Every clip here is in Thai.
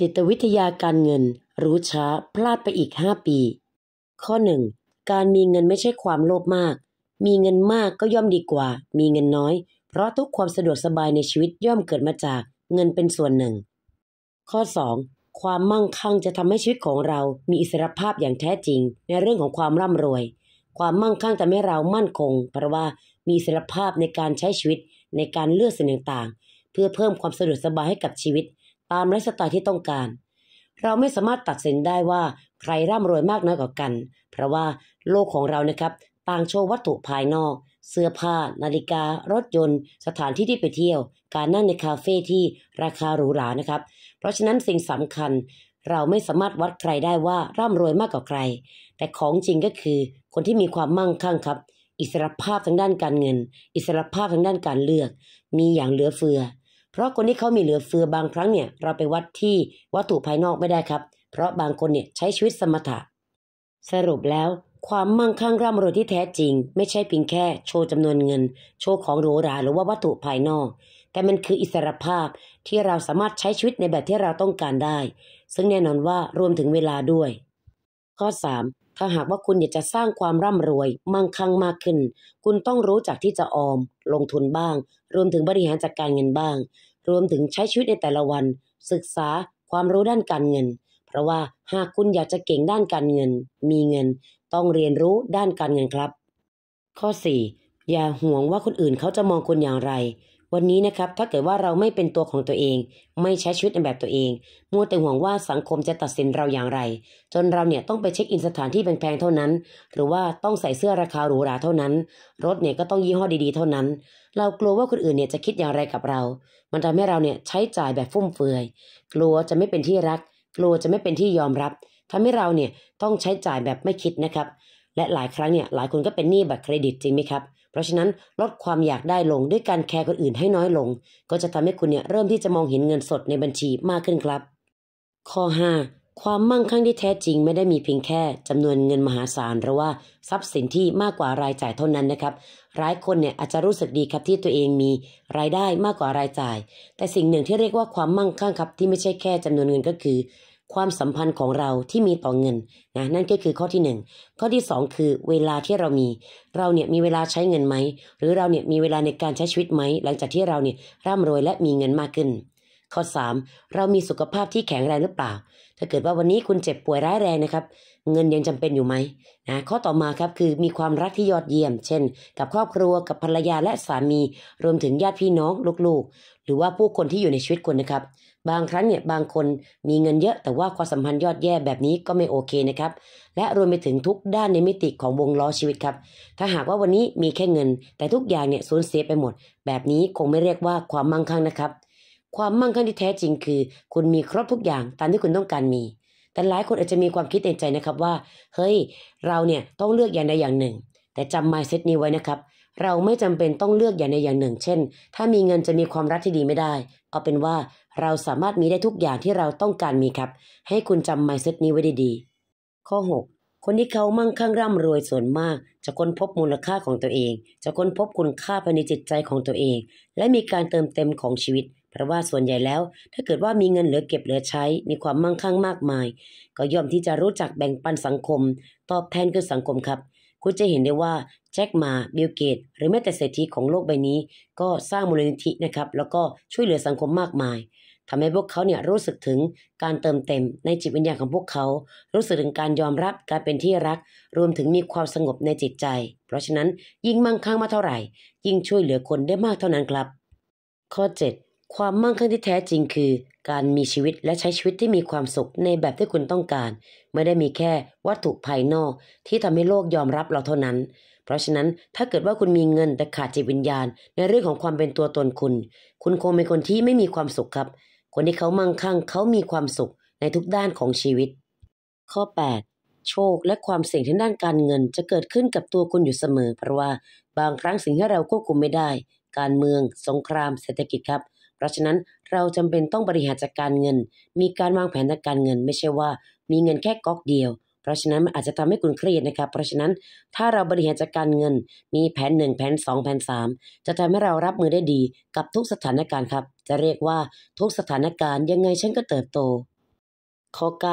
จิตวิทยาการเงิน รู้ช้าพลาดไปอีก5ปี ข้อ 1. การมีเงินไม่ใช่ความโลภมาก มีเงินมากก็ย่อมดีกว่า มีเงินน้อย เพราะทุกความสะดวกสบายในชีวิตย่อมเกิดมาจากเงินเป็นส่วนหนึ่ง ข้อ 2. ความมั่งคั่งจะทำให้ชีวิตของเรา มีอิสรภาพอย่างแท้จริง ในเรื่องของความร่ำรวย ความมั่งคั่งทำให้เรามั่นคงเพราะว่ามีอิสรภาพในการใช้ชีวิตในการเลือกสิ่งต่างๆเพื่อเพิ่มความสะดวกสบายให้กับชีวิตตามไลฟ์สไตล์ที่ต้องการ เราไม่สามารถตัดสินได้ว่าใครร่ำรวยมากน้อยกว่ากัน เพราะว่าโลกของเรานะครับ ต่างโชว์วัตถุภายนอก เสื้อผ้า นาฬิกา รถยนต์ สถานที่ที่ไปเที่ยว การนั่งในคาเฟ่ที่ราคาหรูหรานะครับ เพราะฉะนั้นสิ่งสำคัญเราไม่สามารถวัดใครได้ว่าร่ำรวยมากกว่าใคร แต่ของจริงก็คือ คนที่มีความมั่งคั่งครับ อิสรภาพทางด้านการเงิน อิสรภาพทางด้านการเลือก มีอย่างเหลือเฟือเพราะคนที่เขามีเหลือเฟือบางครั้งเนี่ยเราไปวัดที่วัตถุภายนอกไม่ได้ครับ เพราะบางคนเนี่ยใช้ชีวิตสมถะ สรุปแล้ว ความมั่งคั่งร่ำรวยที่แท้จริงไม่ใช่เพียงแค่โชว์จำนวนเงิน โชว์ของหรูหราหรือว่าวัตถุภายนอก แต่มันคืออิสรภาพที่เราสามารถใช้ชีวิตในแบบที่เราต้องการได้ ซึ่งแน่นอนว่ารวมถึงเวลาด้วย ข้อ3ถ้าหากว่าคุณอยากจะสร้างความร่ำรวย มั่งคั่งมากขึ้น คุณต้องรู้จักที่จะออมลงทุนบ้าง รวมถึงบริหารจัดกการเงินบ้างรวมถึงใช้ชีวิตในแต่ละวัน ศึกษาความรู้ด้านการเงิน เพราะว่าหากคุณอยากจะเก่งด้านการเงิน มีเงิน ต้องเรียนรู้ด้านการเงินครับ ข้อ 4 อย่าห่วงว่าคนอื่นเขาจะมองคุณอย่างไรวันนี้นะครับถ้าเกิดว่าเราไม่เป็นตัวของตัวเอง ไม่ใช้ชีวิตในแบบตัวเองมัวแต่ห่วงว่าสังคมจะตัดสินเราอย่างไร จนเราเนี่ยต้องไปเช็คอินสถานที่แพงๆเท่านั้น หรือว่าต้องใส่เสื้อราคาหรูหราเท่านั้น รถเนี่ยก็ต้องยี่ห้อดีๆเท่านั้นเรากลัวว่าคนอื่นเนี่ยจะคิดอย่างไรกับเรา มันทำให้เราเนี่ยใช้จ่ายแบบฟุ่มเฟือยกลัวจะไม่เป็นที่รัก กลัวจะไม่เป็นที่ยอมรับทำให้เราเนี่ยต้องใช้จ่ายแบบไม่คิดนะครับและหลายครั้งเนี่ยหลายคนก็เป็นหนี้บัตรเครดิตจริงไหมครับราะฉะนั้นลดความอยากได้ลงด้วยการแคร์คนอื่นให้น้อยลง ก็จะทำให้คุณเนี่ยเริ่มที่จะมองเห็นเงินสดในบัญชีมากขึ้นครับ ข้อ5ความมั่งคั่งที่แท้จริงไม่ได้มีเพียงแค่จำนวนเงินมหาศาลหรือว่าทรัพย์สินที่มากกว่ารายจ่ายเท่านั้นนะครับหลายคนเนี่ยอาจจะรู้สึกดีครับที่ตัวเองมี รายได้มากกว่ารายจ่าย แต่สิ่งหนึ่งที่เรียกว่าความมั่งคั่งครับที่ไม่ใช่แค่จำนวนเงินก็คือความสัมพันธ์ของเราที่มีต่อเงินนะนั่นก็คือข้อที่1ข้อที่2คือ เวลาที่เรามี เราเนี่ยมีเวลาใช้เงินไหม หรือเราเนี่ยมีเวลาในการใช้ชีวิตไหมหลังจากที่เราเนี่ยร่ำรวยและมีเงินมากขึ้น ข้อ3เรามีสุขภาพที่แข็งแรงหรือเปล่า ถ้าเกิดว่าวันนี้คุณเจ็บป่วยร้ายแรงนะครับ เงินยังจำเป็นอยู่ไหมนะข้อต่อมาครับคือมีความรักที่ยอดเยี่ยม เช่น กับครอบครัวกับภรรยาและสามี รวมถึงญาติพี่น้องลูกหรือว่าผู้คนที่อยู่ในชีวิตคนนะครับ บางครั้งเนี่ยบางคนมีเงินเยอะแต่ว่าความสัมพันธ์ยอดแย่แบบนี้ก็ไม่โอเคนะครับ และรวมไปถึงทุกด้านในมิติของวงล้อชีวิตครับ ถ้าหากว่าวันนี้มีแค่เงิน แต่ทุกอย่างเนี่ยสูญเสียไปหมด แบบนี้คงไม่เรียกว่าความมั่งคั่งนะครับ ความมั่งคั่งที่แท้จริงคือ คุณมีครบทุกอย่างตามที่คุณต้องการมีแต่หลายคนอาจจะมีความคิดในใจนะครับว่าเฮ้ยเราเนี่ยต้องเลือกอย่างใดอย่างหนึ่ง แต่จำไมซ์เซตนี้ไว้นะครับเราไม่จำเป็นต้องเลือกอย่างใดอย่างหนึ่งเช่น ถ้ามีเงินจะมีความรักที่ดีไม่ได้เอาเป็นว่าเราสามารถมีได้ทุกอย่างที่เราต้องการมีครับ ให้คุณจำ mindset นี้ไว้ดี ๆ ข้อ 6คนที่เขามั่งคั่งร่ำรวยส่วนมากจะค้นพบมูลค่าของตัวเอง จะค้นพบคุณค่าภายในจิตใจของตัวเอง และมีการเติมเต็มของชีวิต เพราะว่าส่วนใหญ่แล้ว ถ้าเกิดว่ามีเงินเหลือเก็บเหลือใช้มีความมั่งคั่งมากมาย ก็ย่อมที่จะรู้จักแบ่งปันสังคม ตอบแทนกับสังคมครับคุณจะเห็นได้ว่าแจ็คมาบิลเกตหรือแม้แต่เศรษฐีของโลกใบนี้ก็สร้างมูลนิธินะครับแล้วก็ช่วยเหลือสังคมมากมาย ทำให้พวกเขาเนี่ยรู้สึกถึงการเติมเต็มในจิตวิญญาณของพวกเขารู้สึกถึงการยอมรับการเป็นที่รักรวมถึงมีความสงบในจิตใจ เพราะฉะนั้นยิ่งมั่งคั่งมาเท่าไหร่ยิ่งช่วยเหลือคนได้มากเท่านั้นครับข้อ 7ความมั่งคั่งที่แท้จริงคือ การมีชีวิตและใช้ชีวิตที่มีความสุขในแบบที่คุณต้องการ ไม่ได้มีแค่ วัตถุภายนอกที่ทำให้โลกยอมรับเราเท่านั้น เพราะฉะนั้นถ้าเกิดว่าคุณมีเงินแต่ขาดจิตวิญญาณ ในเรื่องของความเป็นตัวตนคุณคุณคงเป็นคนที่ไม่มีความสุขครับ คนที่เขามั่งคั่งเขามีความสุขในทุกด้านของชีวิต ข้อ 8 โชคและความเสี่ยงทางด้านการเงินจะเกิดขึ้นกับตัวคุณอยู่เสมอเพราะว่าบางครั้งสิ่งที่เราควบคุมไม่ได้ การเมือง สงคราม เศรษฐกิจครับเพราะฉะนั้นเราจำเป็นต้องบริหารจัดการเงิน มีการวางแผนทางการเงินไม่ใช่ว่า มีเงินแค่ก๊อกเดียว เพราะฉะนั้นมันอาจจะทำให้คุณเครียดนะคะเพราะฉะนั้นถ้าเราบริหารจัดการเงินมีแผนหนึ่งแผนสองแผนสามจะทำให้เรารับมือได้ดีกับทุกสถานการณ์ครับ จะเรียกว่าทุกสถานการณ์ยังไงฉันก็เติบโต ข้อ9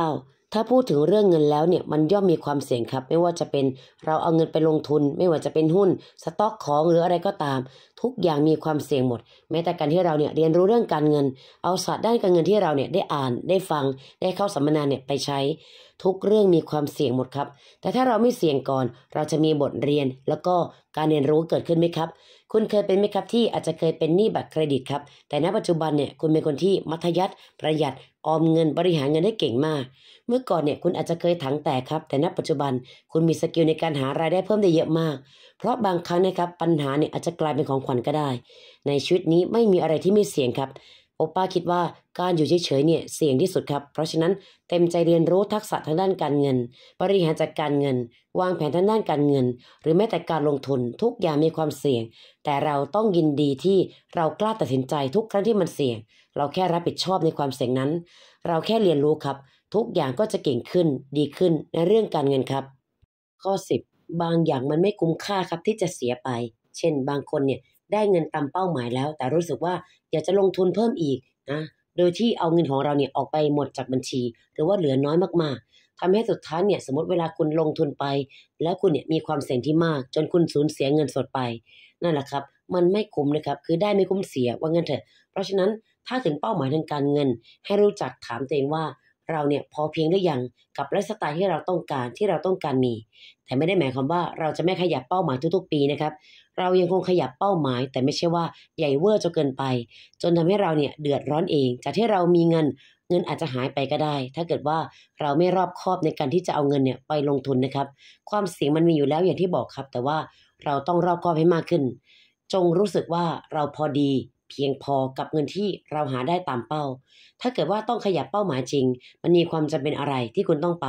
ถ้าพูดถึงเรื่องเงินแล้วเนี่ยมันย่อมมีความเสี่ยงครับ ไม่ว่าจะเป็นเราเอาเงินไปลงทุน ไม่ว่าจะเป็นหุ้นสต็อกของหรืออะไรก็ตาม ทุกอย่างมีความเสี่ยงหมด แม้แต่การที่เราเนี่ยเรียนรู้เรื่องการเงิน เอาศาสตร์ด้านการเงินที่เราเนี่ยได้อ่านได้ฟังได้เข้าสัมมนาเนี่ยไปใช้ ทุกเรื่องมีความเสี่ยงหมดครับ แต่ถ้าเราไม่เสี่ยงก่อนเราจะมีบทเรียนแล้วก็การเรียนรู้เกิดขึ้นไหมครับ คุณเคยเป็นไหมครับ ที่อาจจะเคยเป็นหนี้บัตรเครดิตครับ แต่ณปัจจุบันเนี่ยคุณเป็นคนที่มัธยัติประหยัดออมเงินบริหารเงินได้เก่งมาก เมื่อก่อนเนี่ยคุณอาจจะเคยถังแตกครับ แต่ณปัจจุบันคุณมีสกิลในการหารายได้เพิ่มได้เยอะมาก เพราะบางครั้งนะครับปัญหาเนี่ยอาจจะกลายเป็นของขวัญก็ได้ ในชีวิตนี้ไม่มีอะไรที่ไม่เสี่ยงครับโอป้าคิดว่าการอยู่เฉยๆเนี่ยเสี่ยงที่สุดครับ เพราะฉะนั้นเต็มใจเรียนรู้ทักษะทางด้านการเงิน บริหารจัดการเงิน วางแผนทางด้านการเงิน หรือแม้แต่การลงทุน ทุกอย่างมีความเสี่ยง แต่เราต้องยินดีที่เรากล้าตัดสินใจทุกครั้งที่มันเสี่ยง เราแค่รับผิดชอบในความเสี่ยงนั้น เราแค่เรียนรู้ครับ ทุกอย่างก็จะเก่งขึ้น ดีขึ้นในเรื่องการเงินครับ ข้อ10บางอย่างมันไม่คุ้มค่าครับที่จะเสียไป เช่น บางคนเนี่ยได้เงินตามเป้าหมายแล้ว แต่รู้สึกว่า อยากจะลงทุนเพิ่มอีกนะโดยที่เอาเงินของเราเนี่ยออกไปหมดจากบัญชี หรือว่าเหลือน้อยมากๆ ทำให้สุดท้ายเนี่ยสมมติเวลาคุณลงทุนไป แล้วคุณเนี่ยมีความเสี่ยงที่มากจนคุณสูญเสียเงินสดไป นั่นแหละครับ มันไม่คุ้มนะครับคือได้ไม่คุ้มเสียว่าเงินเถอะ เพราะฉะนั้นถ้าถึงเป้าหมายทางการเงิน ให้รู้จักถามตัวเองว่าเราเนี่ยพอเพียงหรือยังกับไลฟ์สไตล์ที่เราต้องการที่เราต้องการมีแต่ไม่ได้หมายความว่าเราจะไม่ขยับเป้าหมายทุก ๆ ปีนะครับเรายังคงขยับเป้าหมายแต่ไม่ใช่ว่าใหญ่เวอร์จนเกินไป จนทำให้เราเนี่ยเดือดร้อนเองจากที่เรามีเงิน เงินอาจจะหายไปก็ได้ ถ้าเกิดว่าเราไม่รอบคอบในการที่จะเอาเงินเนี่ยไปลงทุนนะครับ ความเสี่ยงมันมีอยู่แล้วอย่างที่บอกครับ แต่ว่าเราต้องรอบคอบให้มากขึ้น จงรู้สึกว่าเราพอดีเพียงพอกับเงินที่เราหาได้ตามเป้าถ้าเกิดว่าต้องขยับเป้าหมายจริง มันมีความจำเป็นอะไรที่คุณต้องไป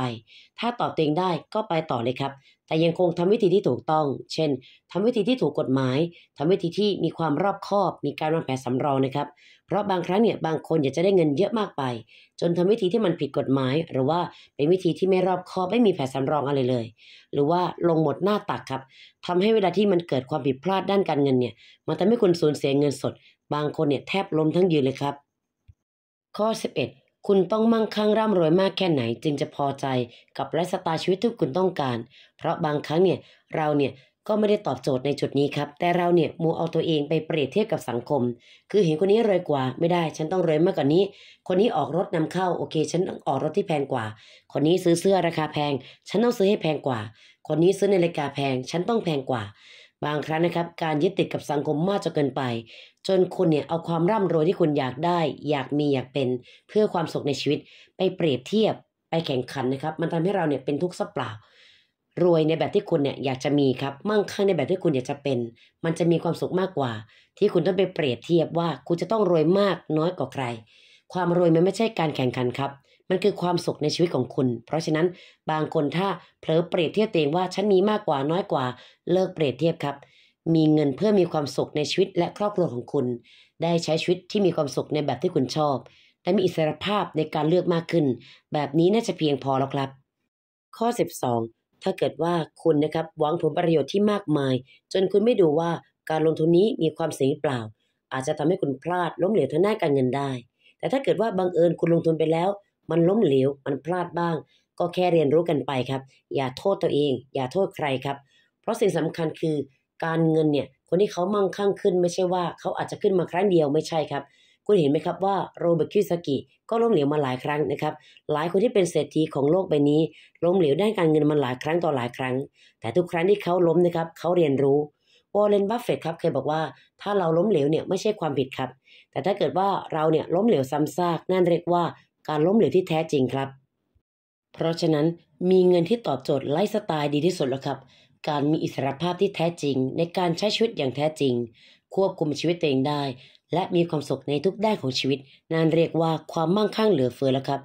ถ้าตอบตัวเองได้ก็ไปต่อเลยครับ แต่ยังคงทำวิธีที่ถูกต้อง เช่น ทำวิธีที่ถูกกฎหมาย ทำวิธีที่มีความรอบคอบ มีการวางแผนสำรองนะครับ เพราะบางครั้งเนี่ยบางคนอยากจะได้เงินเยอะมากไป จนทำวิธีที่มันผิดกฎหมาย หรือว่าเป็นวิธีที่ไม่รอบคอบไม่มีแผนสำรองอะไรเลย หรือว่าลงหมดหน้าตักครับทำให้เวลาที่มันเกิดความผิดพลาดด้านการเงินเนี่ย มันทำให้คุณสูญเสียเงินสด บางคนเนี่ยแทบล้มทั้งยืนเลยครับข้อ 11 คุณต้องมั่งคั่งร่ำรวยมากแค่ไหน จึงจะพอใจกับไลฟ์สไตล์ชีวิตที่คุณต้องการ เพราะบางครั้งเนี่ยเราเนี่ยก็ไม่ได้ตอบโจทย์ในจุดนี้ครับ แต่เราเนี่ยมัวเอาตัวเองไปเปรียบเทียบกับสังคม คือเห็นคนนี้รวยกว่าไม่ได้ฉันต้องรวยมากกว่านี้ คนนี้ออกรถนำเข้า โอเคฉันต้องออกรถที่แพงกว่า คนนี้ซื้อเสื้อราคาแพง ฉันต้องซื้อให้แพงกว่า คนนี้ซื้อในรากาแพง ฉันต้องแพงกว่าบางครั้งนะครับการยึดติดกับสังคมมากจนเกินไป จนคุณเนี่ยเอาความร่ำรวยที่คุณอยากได้ อยากมีอยากเป็น เพื่อความสุขในชีวิตไปเปรียบเทียบไปแข่งขันนะครับมันทำให้เราเนี่ยเป็นทุกข์ซะเปล่า รวยในแบบที่คุณเนี่ยอยากจะมีครับ มั่งคั่งในแบบที่คุณอยากจะเป็น มันจะมีความสุขมากกว่า ที่คุณต้องไปเปรียบเทียบว่าคุณจะต้องรวยมากน้อยกว่าใคร ความรวยมันไม่ใช่การแข่งขันครับมันคือความสุขในชีวิตของคุณ เพราะฉะนั้นบางคนถ้าเผลอเปรียบเทียบตัวเองว่าฉันมีมากกว่าน้อยกว่าเลิกเปรียบเทียบครับ มีเงินเพื่อมีความสุขในชีวิตและครอบครัวของคุณ ได้ใช้ชีวิตที่มีความสุขในแบบที่คุณชอบและมีอิสรภาพในการเลือกมากขึ้น แบบนี้น่าจะเพียงพอแล้วครับ ข้อ 12 ถ้าเกิดว่าคุณนะครับหวังผลประโยชน์ที่มากมาย จนคุณไม่ดูว่าการลงทุนนี้มีความเสี่ยงเปล่า อาจจะทำให้คุณพลาดล้มเหลวทางด้านการเงินได้ แต่ถ้าเกิดว่าบังเอิญคุณลงทุนไปแล้วมันล้มเหลวมันพลาดบ้าง ก็แค่เรียนรู้กันไปครับ อย่าโทษตัวเอง อย่าโทษใครครับ เพราะสิ่งสำคัญคือการเงินเนี่ย คนที่เขามั่งคั่งขึ้นไม่ใช่ว่าเขาอาจจะขึ้นมาครั้งเดียวไม่ใช่ครับ คุณเห็นไหมครับว่าโรเบิร์ตคิสกิก็ล้มเหลวมาหลายครั้งนะครับ หลายคนที่เป็นเศรษฐีของโลกใบนี้ ล้มเหลวด้านการเงินมาหลายครั้งต่อหลายครั้ง แต่ทุกครั้งที่เขาล้มนะครับเขาเรียนรู้ วอลเลนบัฟเฟตครับเคยบอกว่าถ้าเราล้มเหลวเนี่ยไม่ใช่ความผิดครับ แต่ถ้าเกิดว่าเราเนี่ยล้มเหลวซ้ำซากนั่นเรียกว่าการล้มเหลวที่แท้จริงครับ เพราะฉะนั้นมีเงินที่ตอบโจทย์ไลฟ์สไตล์ดีที่สุดแล้วครับ การมีอิสรภาพที่แท้จริง ในการใช้ชีวิตอย่างแท้จริง ควบคุมชีวิตตัวเองได้ และมีความสุขในทุกด้านของชีวิตนั่นเรียกว่าความมั่งคั่งเหลือเฟือแล้วครับ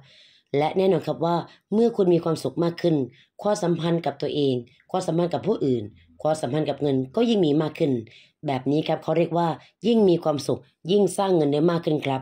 และแน่นอนครับว่า เมื่อคุณมีความสุขมากขึ้น ความสัมพันธ์กับตัวเอง ความสัมพันธ์กับผู้อื่น ความสัมพันธ์กับเงินก็ยิ่งมีมากขึ้น แบบนี้ครับเขาเรียกว่ายิ่งมีความสุข ยิ่งสร้างเงินได้มากขึ้นครับ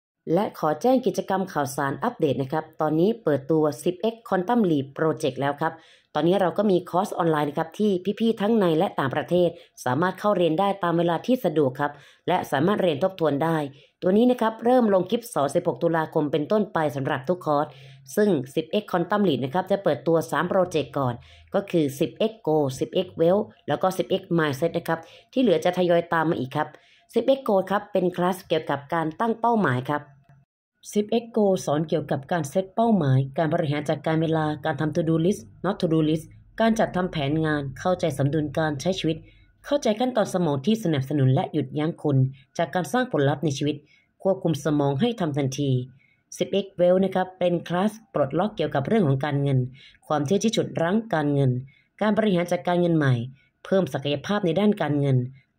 และขอแจ้งกิจกรรมข่าวสารอัปเดตนะครับ ตอนนี้เปิดตัว 10x Quantum Leap Project แล้วครับ ตอนนี้เราก็มีคอร์สออนไลน์นะครับที่พี่ ๆ ทั้งในและต่างประเทศ สามารถเข้าเรียนได้ตามเวลาที่สะดวกครับ และสามารถเรียนทบทวนได้ ตัวนี้นะครับเริ่มลงคลิปสอ16ตุลาคมเป็นต้นไปสำหรับทุกคอร์ส ซึ่ง 10x Quantum Leap นะครับจะเปิดตัว3โปรเจกต์ก่อน ก็คือ 10x Go 10x Well แล้วก็ 10x Mindset นะครับที่เหลือจะทยอยตามมาอีกครับ 10x Go ครับ เป็นคลาสเกี่ยวกับการตั้งเป้าหมายครับ 10x Go สอนเกี่ยวกับการเซตเป้าหมาย การบริหารจัดการเวลา การทำ to do list not to do list การจัดทำแผนงาน เข้าใจสมดุลการใช้ชีวิต เข้าใจขั้นตอนสมองที่สนับสนุนและหยุดยั้งคนจากการสร้างผลลัพธ์ในชีวิต ควบคุมสมองให้ทำทันที 10x Well นะครับ เป็นคลาสปลดล็อกเกี่ยวกับเรื่องของการเงิน ความเที่ยที่ฉุดรั้งการเงิน การบริหารจัดการเงินใหม่ เพิ่มศักยภาพในด้านการเงิน